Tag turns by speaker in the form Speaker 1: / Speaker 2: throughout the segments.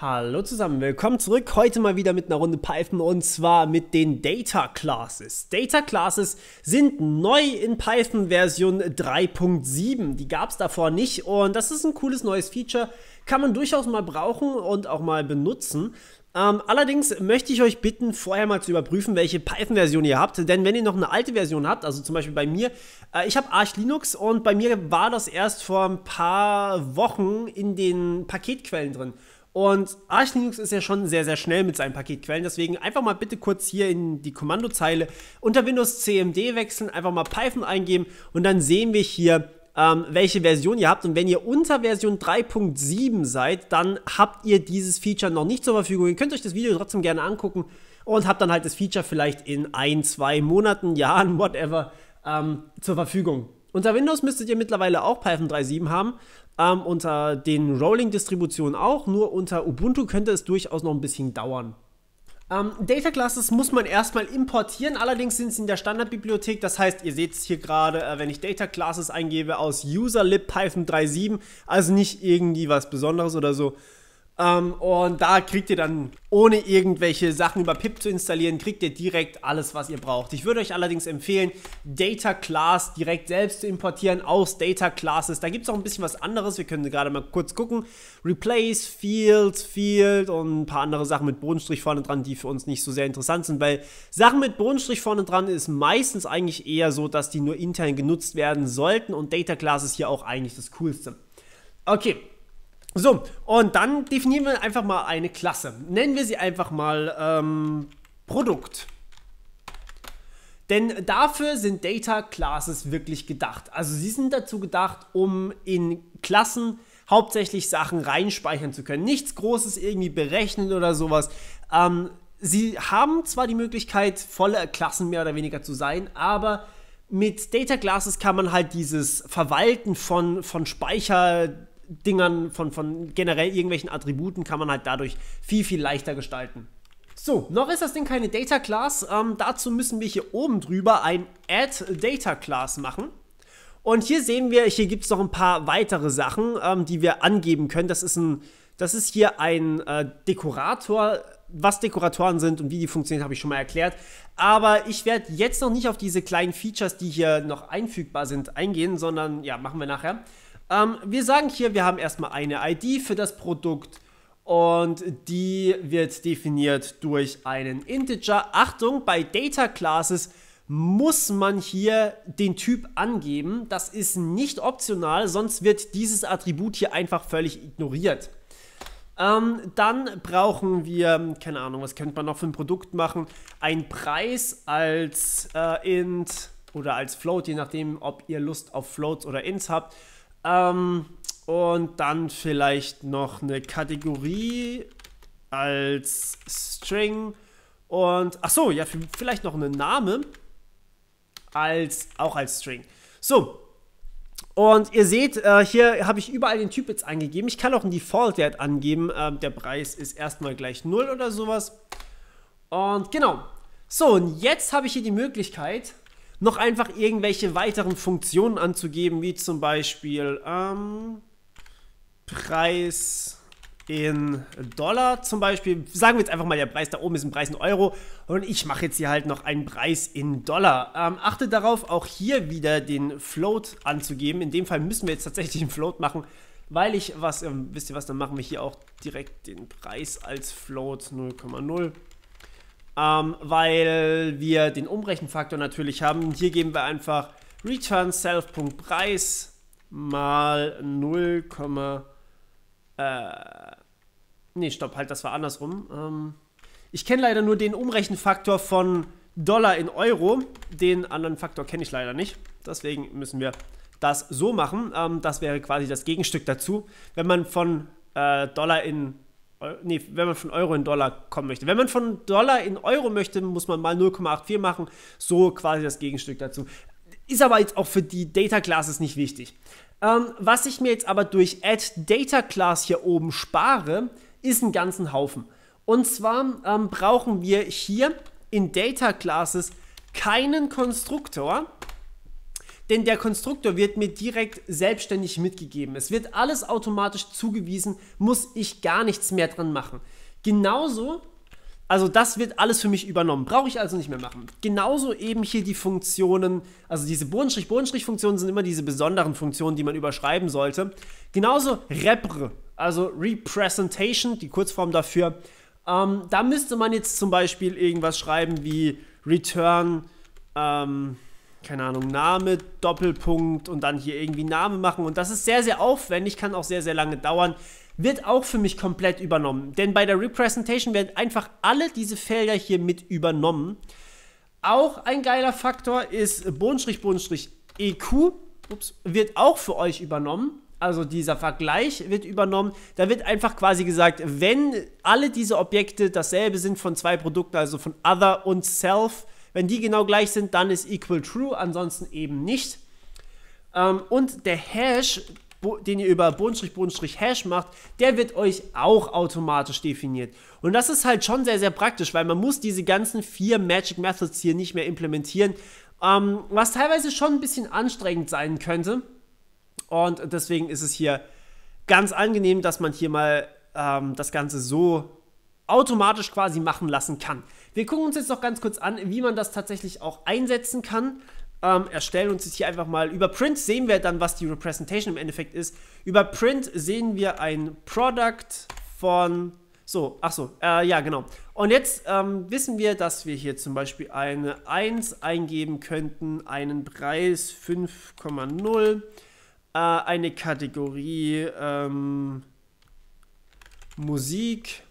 Speaker 1: Hallo zusammen, willkommen zurück. Heute mal wieder mit einer Runde Python und zwar mit den Data Classes. Data Classes sind neu in Python Version 3.7. Die gab es davor nicht und das ist ein cooles neues Feature. Kann man durchaus mal brauchen und auch mal benutzen. Ähm, allerdings möchte ich euch bitten, vorher mal zu überprüfen, welche Python-Version ihr habt. Denn wenn ihr noch eine alte Version habt, also zum Beispiel bei mir, äh, ich habe Arch Linux und bei mir war das erst vor ein paar Wochen in den Paketquellen drin. Und Arch Linux ist ja schon sehr, sehr schnell mit seinen Paketquellen. Deswegen einfach mal bitte kurz hier in die Kommandozeile unter Windows CMD wechseln, einfach mal Python eingeben und dann sehen wir hier, ähm, welche Version ihr habt. Und wenn ihr unter Version 3.7 seid, dann habt ihr dieses Feature noch nicht zur Verfügung. Ihr könnt euch das Video trotzdem gerne angucken und habt dann halt das Feature vielleicht in ein, zwei Monaten, Jahren, whatever, ähm, zur Verfügung. Unter Windows müsstet ihr mittlerweile auch Python 3.7 haben ähm, unter den Rolling-Distributionen auch, nur unter Ubuntu könnte es durchaus noch ein bisschen dauern. Ähm, Data Classes muss man erstmal importieren, allerdings sind sie in der Standardbibliothek. Das heißt, ihr seht es hier gerade, äh, wenn ich Data Classes eingebe aus userlib python 3.7, also nicht irgendwie was Besonderes oder so, ähm, und da kriegt ihr dann, ohne irgendwelche Sachen über PIP zu installieren, kriegt ihr direkt alles, was ihr braucht. Ich würde euch allerdings empfehlen, Data Class direkt selbst zu importieren aus Data Classes. Da gibt es auch ein bisschen was anderes. Wir können gerade mal kurz gucken. Replace, Fields, Field und ein paar andere Sachen mit Bodenstrich vorne dran, die für uns nicht so sehr interessant sind, weil Sachen mit Bodenstrich vorne dran ist meistens eigentlich eher so, dass die nur intern genutzt werden sollten und Data Class ist hier auch eigentlich das Coolste. Okay, so, und dann definieren wir einfach mal eine Klasse. Nennen wir sie einfach mal ähm, Produkt. Denn dafür sind Data Classes wirklich gedacht. Also sie sind dazu gedacht, um in Klassen hauptsächlich Sachen reinspeichern zu können. Nichts Großes irgendwie berechnen oder sowas. Ähm, sie haben zwar die Möglichkeit, volle Klassen mehr oder weniger zu sein, aber mit Data Classes kann man halt dieses Verwalten von, von Speicher, Dingern, von, von generell irgendwelchen Attributen kann man halt dadurch viel, viel leichter gestalten. So, noch ist das Ding keine Data Class. Ähm, dazu müssen wir hier oben drüber ein Add Data Class machen. Und hier sehen wir, hier gibt es noch ein paar weitere Sachen, ähm, die wir angeben können. Das ist, ein, das ist hier ein äh, Dekorator. Was Dekoratoren sind und wie die funktionieren, habe ich schon mal erklärt. Aber ich werde jetzt noch nicht auf diese kleinen Features, die hier noch einfügbar sind, eingehen, sondern ja, machen wir nachher. Ähm, wir sagen hier, wir haben erstmal eine ID für das Produkt und die wird definiert durch einen Integer. Achtung, bei Data Classes muss man hier den Typ angeben. Das ist nicht optional, sonst wird dieses Attribut hier einfach völlig ignoriert. Ähm, dann brauchen wir, keine Ahnung, was könnte man noch für ein Produkt machen? Ein Preis als äh, Int oder als Float, je nachdem, ob ihr Lust auf Floats oder Ints habt. Ähm, und dann vielleicht noch eine Kategorie als String und ach so, ja, vielleicht noch einen Name als auch als String. So. Und ihr seht, äh, hier habe ich überall den Typ jetzt angegeben. Ich kann auch einen Default Wert angeben. Äh, der Preis ist erstmal gleich 0 oder sowas. Und genau. So, und jetzt habe ich hier die Möglichkeit, noch einfach irgendwelche weiteren Funktionen anzugeben, wie zum Beispiel ähm, Preis in Dollar zum Beispiel. Sagen wir jetzt einfach mal, der Preis da oben ist ein Preis in Euro und ich mache jetzt hier halt noch einen Preis in Dollar. Ähm, achtet darauf, auch hier wieder den Float anzugeben. In dem Fall müssen wir jetzt tatsächlich einen Float machen, weil ich was, ähm, wisst ihr was, dann machen wir hier auch direkt den Preis als Float 0,0 ähm, weil wir den Umrechenfaktor natürlich haben. Hier geben wir einfach return self.preis mal 0, äh, nee, stopp, halt, das war andersrum. Ähm, ich kenne leider nur den Umrechenfaktor von Dollar in Euro. Den anderen Faktor kenne ich leider nicht. Deswegen müssen wir das so machen. Ähm, das wäre quasi das Gegenstück dazu. Wenn man von äh, Dollar in nee, wenn man von Euro in Dollar kommen möchte. Wenn man von Dollar in Euro möchte, muss man mal 0,84 machen. So quasi das Gegenstück dazu. Ist aber jetzt auch für die Data Classes nicht wichtig. Ähm, was ich mir jetzt aber durch Add Data Class hier oben spare, ist einen ganzen Haufen. Und zwar ähm, brauchen wir hier in Data Classes keinen Konstruktor, denn der Konstruktor wird mir direkt selbstständig mitgegeben. Es wird alles automatisch zugewiesen, muss ich gar nichts mehr dran machen. Genauso, also das wird alles für mich übernommen, brauche ich also nicht mehr machen. Genauso eben hier die Funktionen, also diese Bodenstrich-Bodenstrich-Funktionen sind immer diese besonderen Funktionen, die man überschreiben sollte. Genauso Repre, also Representation, die Kurzform dafür. Ähm, da müsste man jetzt zum Beispiel irgendwas schreiben wie Return. Ähm, keine Ahnung, Name, Doppelpunkt und dann hier irgendwie Name machen. Und das ist sehr, sehr aufwendig, kann auch sehr, sehr lange dauern. Wird auch für mich komplett übernommen. Denn bei der Representation werden einfach alle diese Felder hier mit übernommen. Auch ein geiler Faktor ist Bohnstrich, Bohnstrich, EQ. Ups, wird auch für euch übernommen. Also dieser Vergleich wird übernommen. Da wird einfach quasi gesagt, wenn alle diese Objekte dasselbe sind von zwei Produkten, also von Other und Self, wenn die genau gleich sind, dann ist equal true, ansonsten eben nicht. Ähm, und der Hash, den ihr über Bodenstrich, Bodenstrich, Hash macht, der wird euch auch automatisch definiert. Und das ist halt schon sehr, sehr praktisch, weil man muss diese ganzen vier Magic Methods hier nicht mehr implementieren, ähm, was teilweise schon ein bisschen anstrengend sein könnte. Und deswegen ist es hier ganz angenehm, dass man hier mal ähm, das Ganze so automatisch quasi machen lassen kann. Wir gucken uns jetzt noch ganz kurz an, wie man das tatsächlich auch einsetzen kann. Ähm, erstellen uns jetzt hier einfach mal. Über Print sehen wir dann, was die Representation im Endeffekt ist. Über Print sehen wir ein Product von. So, ach so, äh, ja, genau. Und jetzt ähm, wissen wir, dass wir hier zum Beispiel eine 1 eingeben könnten, einen Preis 5,0, äh, eine Kategorie ähm, Musik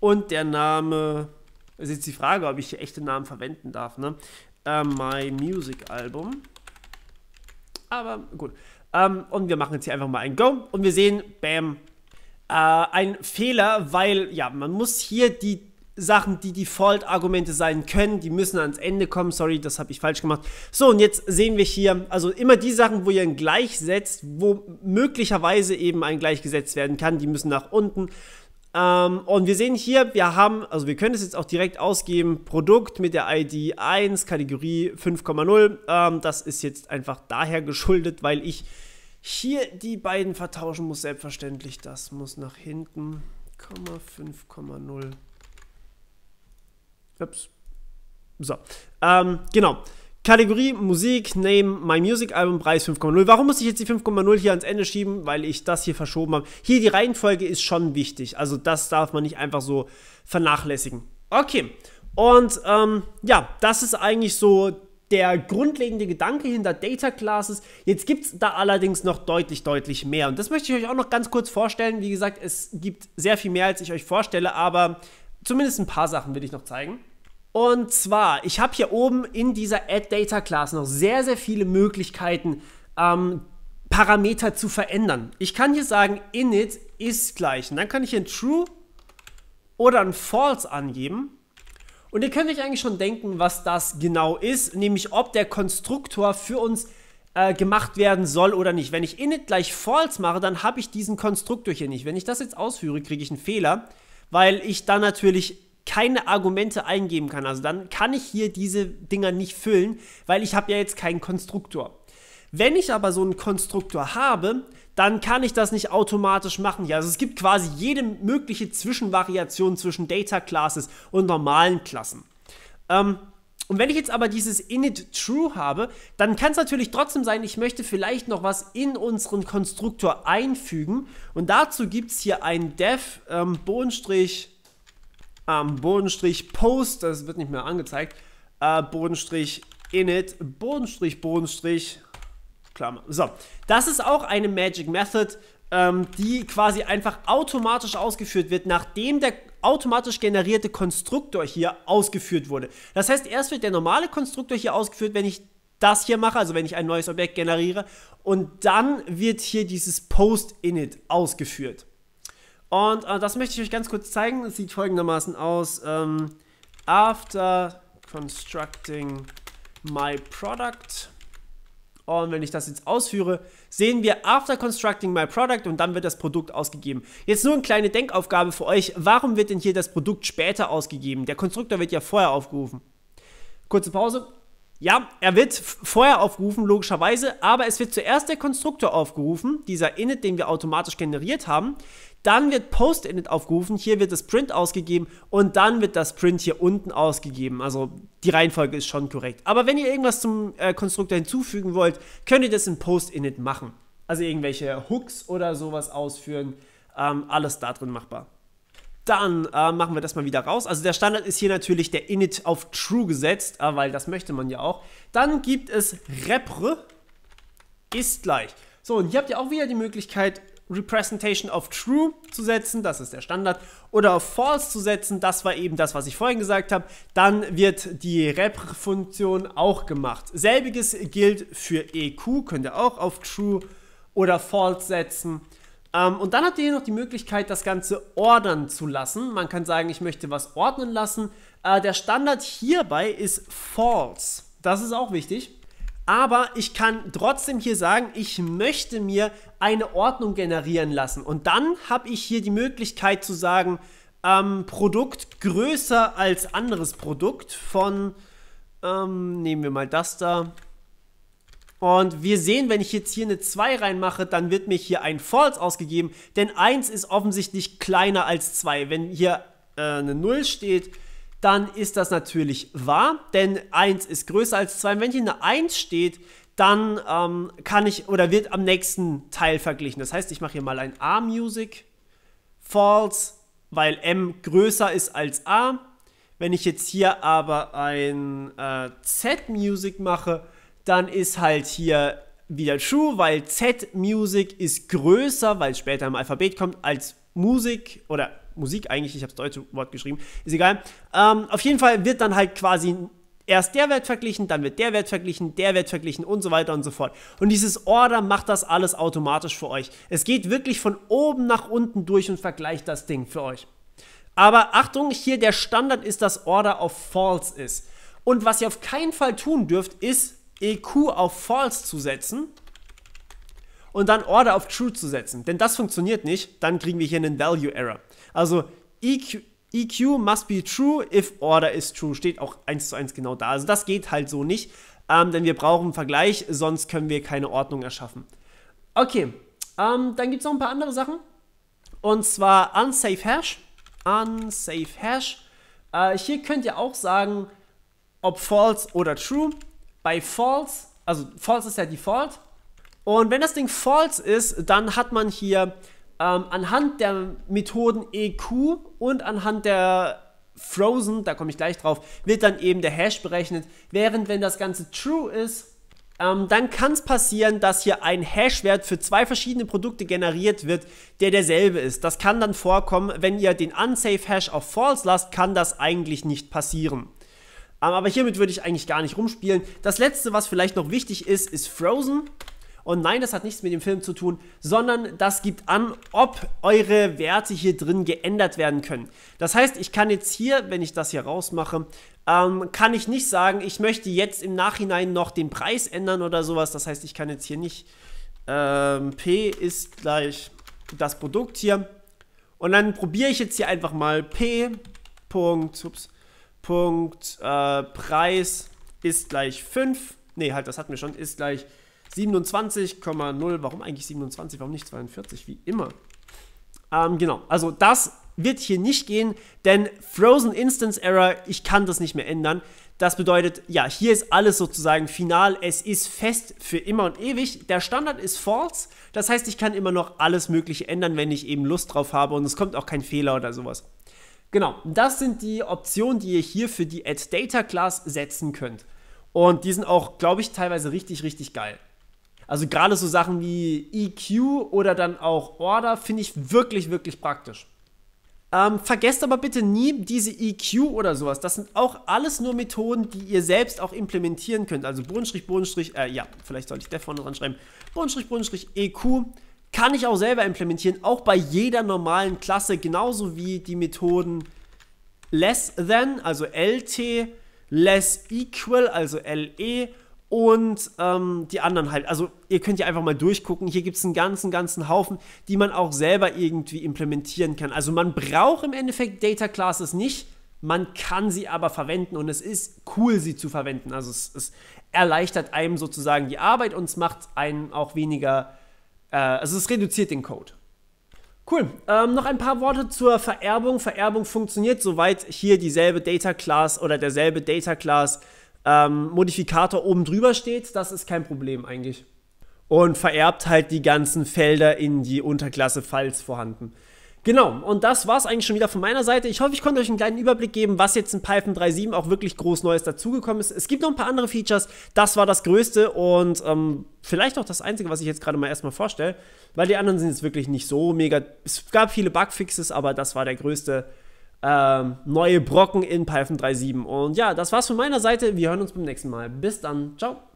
Speaker 1: und der Name ist jetzt die Frage, ob ich hier echte Namen verwenden darf. Ne? Uh, my Music Album. Aber gut. Um, ähm, und wir machen jetzt hier einfach mal ein Go und wir sehen, bam, uh, ein Fehler, weil ja, man muss hier die Sachen, die Default-Argumente sein können, die müssen ans Ende kommen. Sorry, das habe ich falsch gemacht. So, und jetzt sehen wir hier, also immer die Sachen, wo ihr ein Gleich setzt, wo möglicherweise eben ein Gleich gesetzt werden kann, die müssen nach unten. Ähm, und wir sehen hier, wir haben, also wir können es jetzt auch direkt ausgeben, Produkt mit der ID 1, Kategorie 5,0. Ähm, das ist jetzt einfach daher geschuldet, weil ich hier die beiden vertauschen muss, selbstverständlich. Das muss nach hinten, 5,0. Ups. So, ähm, genau. Kategorie Musik, Name, My Music Album, Preis 5,0. Warum muss ich jetzt die 5,0 hier ans Ende schieben? Weil ich das hier verschoben habe. Hier die Reihenfolge ist schon wichtig. Also das darf man nicht einfach so vernachlässigen. Okay. Und ähm, ja, das ist eigentlich so der grundlegende Gedanke hinter Data Classes. Jetzt gibt es da allerdings noch deutlich, deutlich mehr. Und das möchte ich euch auch noch ganz kurz vorstellen. Wie gesagt, es gibt sehr viel mehr, als ich euch vorstelle, aber zumindest ein paar Sachen will ich noch zeigen. Und zwar, ich habe hier oben in dieser add class noch sehr, sehr viele Möglichkeiten, ähm, Parameter zu verändern. Ich kann hier sagen, init ist gleich. Und dann kann ich hier ein True oder ein False angeben. Und ihr könnt euch eigentlich schon denken, was das genau ist, nämlich ob der Konstruktor für uns äh, gemacht werden soll oder nicht. Wenn ich init gleich false mache, dann habe ich diesen Konstruktor hier nicht. Wenn ich das jetzt ausführe, kriege ich einen Fehler, weil ich dann natürlich keine Argumente eingeben kann. Also dann kann ich hier diese Dinger nicht füllen, weil ich habe ja jetzt keinen Konstruktor. Wenn ich aber so einen Konstruktor habe, dann kann ich das nicht automatisch machen. Ja, also es gibt quasi jede mögliche Zwischenvariation zwischen Data Classes und normalen Klassen. Ähm, und wenn ich jetzt aber dieses init true habe, dann kann es natürlich trotzdem sein, ich möchte vielleicht noch was in unseren Konstruktor einfügen. Und dazu gibt es hier ein def ähm, ähm, Bodenstrich Post, das wird nicht mehr angezeigt, äh, Bodenstrich Init, Bodenstrich, Bodenstrich, Klammer. So, das ist auch eine Magic Method, ähm, die quasi einfach automatisch ausgeführt wird, nachdem der automatisch generierte Konstruktor hier ausgeführt wurde. Das heißt, erst wird der normale Konstruktor hier ausgeführt, wenn ich das hier mache, also wenn ich ein neues Objekt generiere, und dann wird hier dieses Post-Init ausgeführt. Und äh, das möchte ich euch ganz kurz zeigen. Es sieht folgendermaßen aus. Ähm, after constructing my product. Und wenn ich das jetzt ausführe, sehen wir after constructing my product und dann wird das Produkt ausgegeben. Jetzt nur eine kleine Denkaufgabe für euch. Warum wird denn hier das Produkt später ausgegeben? Der Konstruktor wird ja vorher aufgerufen. Kurze Pause. Ja, er wird vorher aufgerufen, logischerweise, aber es wird zuerst der Konstruktor aufgerufen, dieser init, den wir automatisch generiert haben. Dann wird post-init aufgerufen, hier wird das Print ausgegeben und dann wird das Print hier unten ausgegeben. Also die Reihenfolge ist schon korrekt. Aber wenn ihr irgendwas zum äh, Konstruktor hinzufügen wollt, könnt ihr das in post-init machen. Also irgendwelche Hooks oder sowas ausführen. Ähm, alles da drin machbar. Dann äh, machen wir das mal wieder raus. Also der Standard ist hier natürlich der init auf true gesetzt, äh, weil das möchte man ja auch. Dann gibt es repre ist gleich. So, und hier habt ihr auch wieder die Möglichkeit, Representation auf True zu setzen, das ist der Standard, oder auf False zu setzen, das war eben das, was ich vorhin gesagt habe, dann wird die Rep-Funktion auch gemacht. Selbiges gilt für EQ, könnt ihr auch auf True oder False setzen. Ähm, und dann habt ihr hier noch die Möglichkeit, das Ganze ordern zu lassen. Man kann sagen, ich möchte was ordnen lassen. Äh, der Standard hierbei ist false. Das ist auch wichtig. Aber ich kann trotzdem hier sagen, ich möchte mir eine Ordnung generieren lassen. Und dann habe ich hier die Möglichkeit zu sagen, ähm, Produkt größer als anderes Produkt von, ähm, nehmen wir mal das da, und wir sehen, wenn ich jetzt hier eine 2 reinmache, dann wird mir hier ein False ausgegeben, denn 1 ist offensichtlich kleiner als 2. Wenn hier äh, eine 0 steht, dann ist das natürlich wahr, denn 1 ist größer als 2. wenn hier eine 1 steht, dann ähm, kann ich oder wird am nächsten Teil verglichen. Das heißt, ich mache hier mal ein A-Music, false, weil M größer ist als A. Wenn ich jetzt hier aber ein äh, Z-Music mache, dann ist halt hier wieder True, weil Z-Music ist größer, weil es später im Alphabet kommt, als Musik oder Musik eigentlich, ich habe das deutsche Wort geschrieben, ist egal. Ähm, auf jeden Fall wird dann halt quasi erst der Wert verglichen, dann wird der Wert verglichen, der Wert verglichen und so weiter und so fort. Und dieses Order macht das alles automatisch für euch. Es geht wirklich von oben nach unten durch und vergleicht das Ding für euch. Aber Achtung, hier der Standard ist, dass Order auf False ist. Und was ihr auf keinen Fall tun dürft, ist EQ auf False zu setzen und dann Order auf True zu setzen. Denn das funktioniert nicht, dann kriegen wir hier einen Value Error. Also EQ, EQ must be true if Order is true. Steht auch eins zu eins genau da. Also das geht halt so nicht, ähm, denn wir brauchen einen Vergleich, sonst können wir keine Ordnung erschaffen. Okay, ähm, dann gibt es noch ein paar andere Sachen. Und zwar unsafe hash. Unsafe hash. Äh, hier könnt ihr auch sagen, ob false oder true bei false, also false ist ja default. Und wenn das Ding false ist, dann hat man hier ähm, anhand der Methoden EQ und anhand der Frozen, da komme ich gleich drauf, wird dann eben der Hash berechnet. Während wenn das Ganze true ist, ähm, dann kann es passieren, dass hier ein Hash-Wert für zwei verschiedene Produkte generiert wird, der derselbe ist. Das kann dann vorkommen, wenn ihr den unsafe Hash auf false lasst, kann das eigentlich nicht passieren. Ähm, aber hiermit würde ich eigentlich gar nicht rumspielen. Das letzte, was vielleicht noch wichtig ist, ist Frozen. Und nein, das hat nichts mit dem Film zu tun, sondern das gibt an, ob eure Werte hier drin geändert werden können. Das heißt, ich kann jetzt hier, wenn ich das hier rausmache, ähm, kann ich nicht sagen, ich möchte jetzt im Nachhinein noch den Preis ändern oder sowas. Das heißt, ich kann jetzt hier nicht ähm, P ist gleich das Produkt hier. Und dann probiere ich jetzt hier einfach mal P. Punkt, ups, Punkt äh, Preis ist gleich 5. Ne, halt, das hatten wir schon. Ist gleich 27,0. Warum eigentlich 27? Warum nicht 42? Wie immer. Ähm, genau, also das wird hier nicht gehen, denn Frozen Instance Error, ich kann das nicht mehr ändern. Das bedeutet, ja, hier ist alles sozusagen final. Es ist fest für immer und ewig. Der Standard ist false. Das heißt, ich kann immer noch alles Mögliche ändern, wenn ich eben Lust drauf habe und es kommt auch kein Fehler oder sowas. Genau, das sind die Optionen, die ihr hier für die AddData-Class setzen könnt. Und die sind auch, glaube ich, teilweise richtig, richtig geil. Also gerade so Sachen wie EQ oder dann auch Order finde ich wirklich, wirklich praktisch. Ähm, vergesst aber bitte nie diese EQ oder sowas. Das sind auch alles nur Methoden, die ihr selbst auch implementieren könnt. Also Bodenstrich, Bodenstrich, äh, ja, vielleicht sollte ich Def vorne dran schreiben. Bodenstrich, Bodenstrich, EQ kann ich auch selber implementieren, auch bei jeder normalen Klasse, genauso wie die Methoden less than, also lt, less equal, also le und ähm, die anderen halt. Also ihr könnt ja einfach mal durchgucken. Hier gibt es einen ganzen, ganzen Haufen, die man auch selber irgendwie implementieren kann. Also man braucht im Endeffekt Data Classes nicht, man kann sie aber verwenden und es ist cool, sie zu verwenden. Also es, es erleichtert einem sozusagen die Arbeit und es macht einen auch weniger äh, also es reduziert den Code. Cool. Ähm, noch ein paar Worte zur Vererbung. Vererbung funktioniert, soweit hier dieselbe Data Class oder derselbe Data Class ähm, Modifikator oben drüber steht. Das ist kein Problem eigentlich. Und vererbt halt die ganzen Felder in die Unterklasse, falls vorhanden. Genau, und das war es eigentlich schon wieder von meiner Seite. Ich hoffe, ich konnte euch einen kleinen Überblick geben, was jetzt in Python 3.7 auch wirklich groß Neues dazugekommen ist. Es gibt noch ein paar andere Features, das war das Größte und ähm, vielleicht auch das Einzige, was ich jetzt gerade mal erstmal vorstelle, weil die anderen sind jetzt wirklich nicht so mega. Es gab viele Bugfixes, aber das war der größte ähm, neue Brocken in Python 3.7. Und ja, das war's von meiner Seite. Wir hören uns beim nächsten Mal. Bis dann. Ciao.